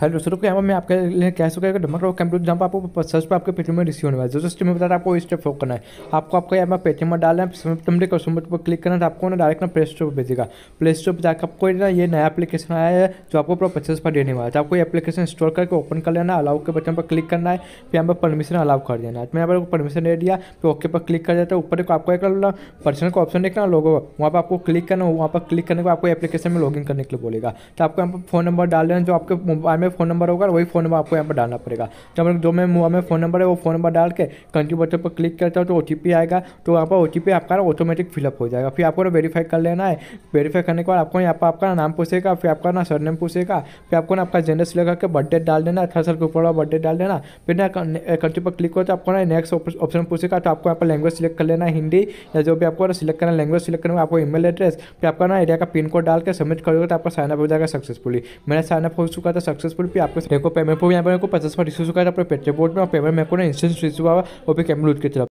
hello दोस्तों यहाँ पर मैं आपके लिए कह सकता है डमक कंप्यूटर जहाँ पर आपको सर्च पर आपके पेटीएम में रिसीव होने वाला है दोस्तों मैं बता रहा आपको स्टेप फोक करना है आपको आपको यहाँ पर पेटीएम में डालना है टमडे कस्टमर पर क्लिक करना है तो आपको ना डायरेक्ट ना प्ले स्टोर पर भेजेगा प्ले स्टोर पर जाकर आपको ना ये नया एप्लीकेशन आया है जो आपको पूरा पचास पर देने वाला है तो आपको ये एप्लीकेशन इंस्टॉल करके ओपन कर लेना अलाउ के बटन पर क्लिक करना है फिर यहाँ पर परमिशन अलाउ कर देना है तो मैं यहाँ पर परमिशन दे दिया फिर ओके पर क्लिक कर देता है ऊपर आपको एक पर्सन का ऑप्शन देखना लोगों को वहाँ पर आपको क्लिक करना वहाँ पर क्लिक करने को आपको एप्लीकेशन में इन करने के लिए बोलेगा तो आपको यहाँ पर फोन नंबर डाल देना जो आपके मोबाइल में में फोन नंबर होगा वही फोन नंबर आपको यहाँ पर डालना पड़ेगा जब जो मैं मोबाइल में फोन नंबर है वो फोन नंबर डाल के कंटिन्यू बटन पर क्लिक करता हूँ तो ओ आएगा तो यहाँ पर ओ आपका ऑटोमेटिक फिलअप हो जाएगा फिर आपको वेरीफाई कर लेना है वेरीफाई करने के बाद आपको यहाँ पर आपका नाम पूछेगा फिर आपका ना सरनेम पूछेगा फिर आपको ना आपका जेंडर सिलेक्ट करके बर्थडे डाल देना अठारह साल के ऊपर वाला बर्थडे डाल देना फिर ना कंट्री पर क्लिक करो तो आपको ना नेक्स्ट ऑप्शन पूछेगा तो आपको यहाँ पर लैंग्वेज सिलेक्ट कर लेना हिंदी या जो भी आपको सिलेक्ट करना लैंग्वेज सिलेक्ट करना आपको ईमेल एड्रेस फिर आपका ना एरिया का पिन कोड डाल के सबमिट करोगे तो आपका साइनअप हो जाएगा सक्सेसफुली मेरा साइनअप हो चुका था सक्सेसफुल सक्सेसफुल भी आपको देखो पेमेंट पर यहाँ पर पचास बार रिसीव कर अपने पेट्रोल बोर्ड में पेमेंट मेरे को ना इंस्टेंट रिसीव हुआ वो भी कैमलूट की तरफ